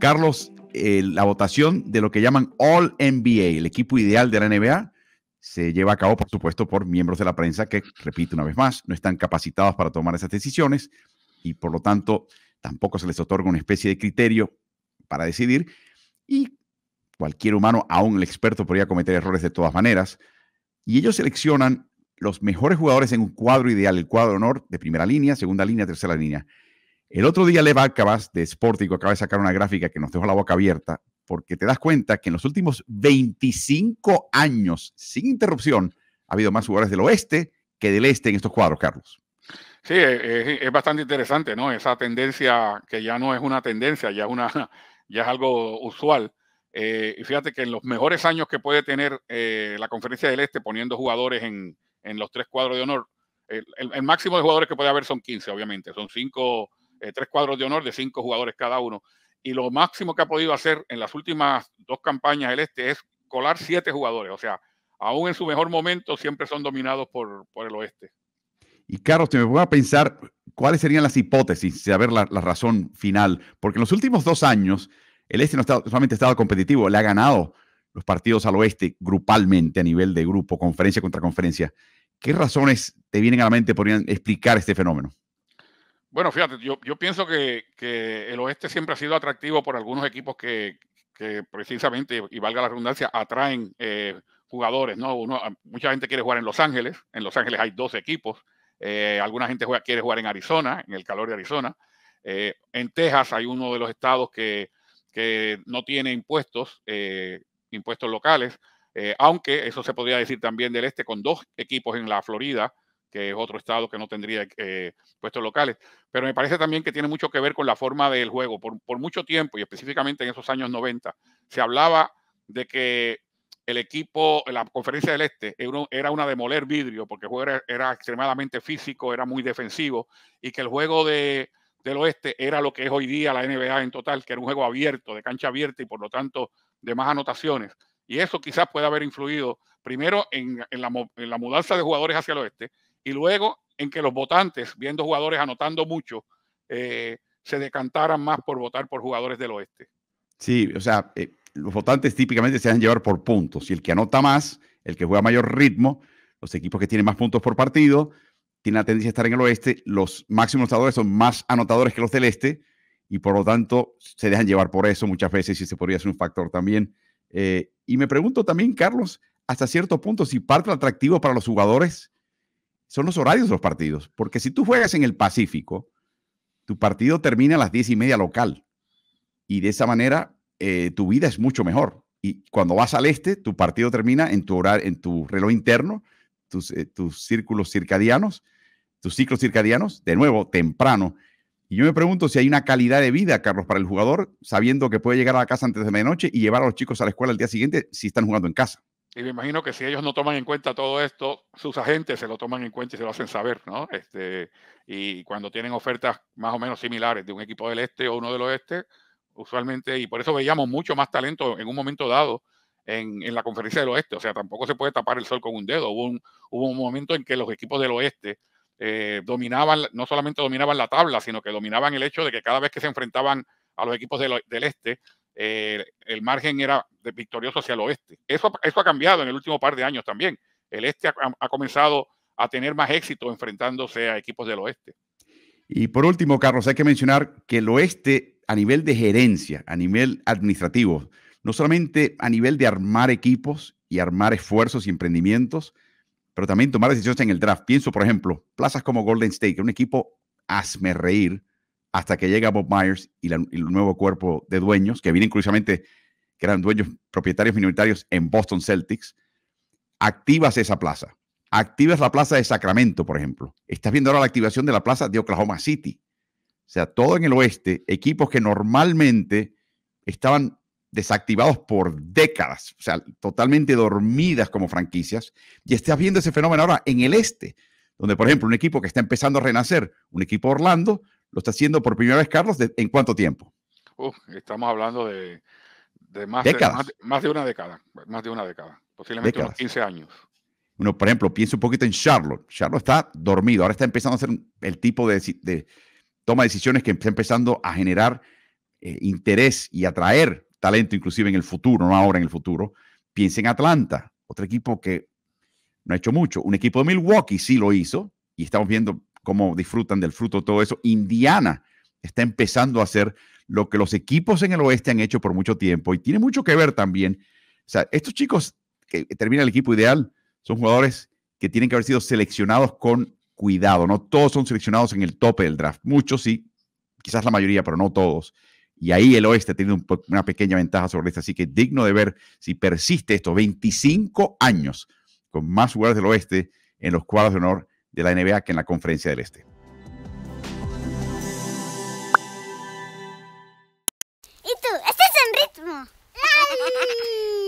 Carlos, eh, la votación de lo que llaman All NBA, el equipo ideal de la NBA, se lleva a cabo, por supuesto, por miembros de la prensa que, repito una vez más, no están capacitados para tomar esas decisiones y por lo tanto tampoco se les otorga una especie de criterio para decidir y cualquier humano, aún el experto, podría cometer errores de todas maneras y ellos seleccionan los mejores jugadores en un cuadro ideal, el cuadro honor de primera línea, segunda línea, tercera línea. El otro día Leva Acabas de Sportico acaba de sacar una gráfica que nos dejó la boca abierta porque te das cuenta que en los últimos 25 años, sin interrupción, ha habido más jugadores del oeste que del este en estos cuadros, Carlos. Sí, eh, eh, es, bastante interesante, ¿no? Esa tendencia que ya no es una tendencia, ya es, una, ya es algo usual. Eh, y fíjate que en los mejores años que puede tener la Conferencia del Este poniendo jugadores en, los tres cuadros de honor, el, máximo de jugadores que puede haber son 15, obviamente. Son cinco eh, tres cuadros de honor de cinco jugadores cada uno. Y lo máximo que ha podido hacer en las últimas dos campañas el este es colar siete jugadores. O sea, aún en su mejor momento siempre son dominados por, por el oeste. Y Carlos, te me voy a pensar cuáles serían las hipótesis, saber la, la razón final, porque en los últimos dos años el este no solamente ha estado competitivo, le ha ganado los partidos al oeste grupalmente a nivel de grupo, conferencia contra conferencia. ¿Qué razones te vienen a la mente podrían explicar este fenómeno? Bueno, fíjate, yo, yo pienso que, el oeste siempre ha sido atractivo por algunos equipos que, precisamente, y valga la redundancia, atraen eh, jugadores, ¿no? Uno, ah, mucha gente quiere jugar en Los Ángeles, en Los Ángeles hay dos equipos, eh, alguna gente quiere jugar en Arizona, en el calor de Arizona, eh, en Texas hay uno de los estados que, que no tiene impuestos, impuestos locales, aunque eso se podría decir también del este, con dos equipos en la Florida, que es otro estado que no tendría eh, puestos locales. Pero me parece también que tiene mucho que ver con la forma del juego. Por, por, mucho tiempo, y específicamente en esos años 90, se hablaba de que el equipo, la conferencia del Este, era una de moler vidrio, porque el juego era, extremadamente físico, era muy defensivo, y que el juego de, del Oeste era lo que es hoy día la NBA en total, que era un juego abierto, de cancha abierta y por lo tanto de más anotaciones. Y eso quizás pueda haber influido primero en, la, en la mudanza de jugadores hacia el Oeste y luego en que los votantes, viendo jugadores anotando mucho, eh, se decantaran más por votar por jugadores del oeste. Sí, o sea, eh, los votantes típicamente se dejan llevar por puntos y el que anota más, el que juega a mayor ritmo, los equipos que tienen más puntos por partido, tienen la tendencia a estar en el oeste, los máximos anotadores son más anotadores que los del este y por lo tanto se dejan llevar por eso muchas veces y se podría ser un factor también. Eh, y me pregunto también, Carlos, hasta cierto punto, si parte atractivo para los jugadores son los horarios de los partidos. Porque si tú juegas en el Pacífico, tu partido termina a las diez y media local. Y de esa manera eh, tu vida es mucho mejor. Y cuando vas al este, tu partido termina en tu, horario, en tu reloj interno, tus, eh, tus círculos circadianos, tus ciclos circadianos, de nuevo, temprano. Y yo me pregunto si hay una calidad de vida, Carlos, para el jugador, sabiendo que puede llegar a la casa antes de medianoche y llevar a los chicos a la escuela al día siguiente si están jugando en casa. Y me imagino que si ellos no toman en cuenta todo esto, sus agentes se lo toman en cuenta y se lo hacen saber, ¿no? Este, y cuando tienen ofertas más o menos similares de un equipo del este o uno del oeste, usualmente, y por eso veíamos mucho más talento en un momento dado en, en la conferencia del oeste, o sea, tampoco se puede tapar el sol con un dedo. Hubo un, hubo un momento en que los equipos del oeste eh, dominaban, no solamente dominaban la tabla, sino que dominaban el hecho de que cada vez que se enfrentaban a los equipos del, del este, eh, el margen era victorioso hacia el oeste. Eso, eso ha cambiado en el último par de años también. El este ha, ha comenzado a tener más éxito enfrentándose a equipos del oeste. Y por último, Carlos, hay que mencionar que el oeste a nivel de gerencia, a nivel administrativo, no solamente a nivel de armar equipos y armar esfuerzos y emprendimientos, pero también tomar decisiones en el draft. Pienso, por ejemplo, plazas como Golden State, que es un equipo hazme reír, hasta que llega Bob Myers y, el nuevo cuerpo de dueños, que vienen curiosamente, que eran dueños propietarios minoritarios en Boston Celtics, activas esa plaza. Activas la plaza de Sacramento, por ejemplo. Estás viendo ahora la activación de la plaza de Oklahoma City. O sea, todo en el oeste, equipos que normalmente estaban desactivados por décadas, o sea, totalmente dormidas como franquicias, y estás viendo ese fenómeno ahora en el este, donde, por ejemplo, un equipo que está empezando a renacer, un equipo Orlando, lo está haciendo por primera vez Carlos, ¿en cuánto tiempo? estamos hablando de, más, de más, de una década, más de una década, posiblemente unos 15 años. Uno, por ejemplo, piensa un poquito en Charlotte. Charlotte está dormido, ahora está empezando a hacer el tipo de, toma de decisiones que está empezando a generar eh, interés y atraer talento inclusive en el futuro, no ahora en el futuro. Piensa en Atlanta, otro equipo que no ha hecho mucho. Un equipo de Milwaukee sí lo hizo y estamos viendo cómo disfrutan del fruto, todo eso. Indiana está empezando a hacer lo que los equipos en el oeste han hecho por mucho tiempo y tiene mucho que ver también. O sea, estos chicos que termina el equipo ideal son jugadores que tienen que haber sido seleccionados con cuidado. No todos son seleccionados en el tope del draft. Muchos sí, quizás la mayoría, pero no todos. Y ahí el oeste tiene una pequeña ventaja sobre esto. Así que digno de ver si persiste esto. 25 años con más jugadores del oeste en los cuadros de honor de la NBA que en la Conferencia del Este. Y tú, estás en ritmo.